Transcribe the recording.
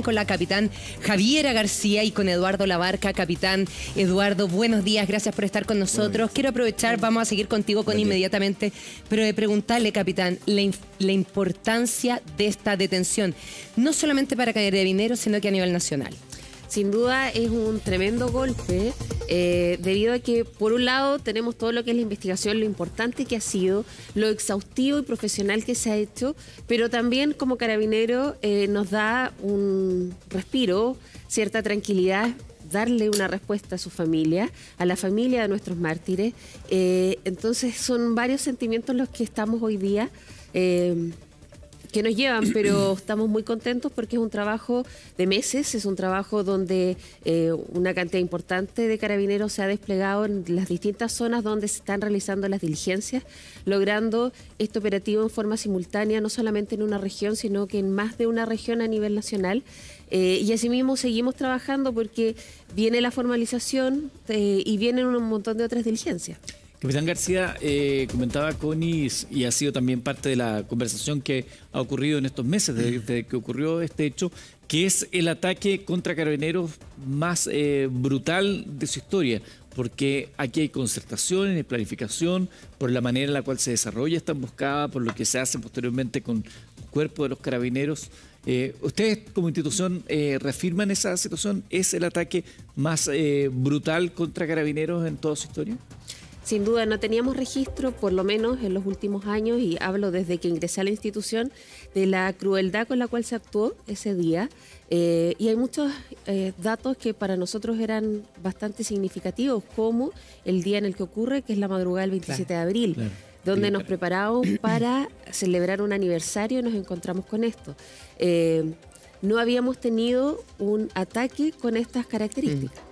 con la capitán Javiera García y con Eduardo Labarca. Capitán Eduardo, buenos días, gracias por estar con nosotros. Quiero aprovechar, vamos a seguir contigo con inmediatamente, pero de preguntarle, capitán, la, importancia de esta detención, no solamente para caer de dinero, sino que a nivel nacional. Sin duda es un tremendo golpe eh, debido a que, por un lado, tenemos todo lo que es la investigación, lo importante que ha sido, lo exhaustivo y profesional que se ha hecho, pero también como carabinero eh, nos da un respiro, cierta tranquilidad darle una respuesta a su familia, a la familia de nuestros mártires. Eh, entonces son varios sentimientos los que estamos hoy día que nos llevan, pero estamos muy contentos porque es un trabajo de meses, es un trabajo donde eh, una cantidad importante de carabineros se ha desplegado en las distintas zonas donde se están realizando las diligencias, logrando este operativo en forma simultánea, no solamente en una región, sino que en más de una región a nivel nacional. Eh, y asimismo seguimos trabajando porque viene la formalización eh, y vienen un montón de otras diligencias. Capitán García, eh, comentaba Conis y ha sido también parte de la conversación que ha ocurrido en estos meses desde, que ocurrió este hecho, que es el ataque contra carabineros más eh, brutal de su historia, porque aquí hay concertaciones, hay planificación, por la manera en la cual se desarrolla esta emboscada, por lo que se hace posteriormente con el cuerpo de los carabineros. Eh, ¿Ustedes como institución reafirman esa situación? ¿Es el ataque más brutal contra carabineros en toda su historia? Sin duda no teníamos registro, por lo menos en los últimos años, y hablo desde que ingresé a la institución, de la crueldad con la cual se actuó ese día. Eh, y hay muchos eh, datos que para nosotros eran bastante significativos, como el día en el que ocurre, que es la madrugada del 27 de abril. donde nos preparamos para celebrar un aniversario y nos encontramos con esto. Eh, no habíamos tenido un ataque con estas características. Mm.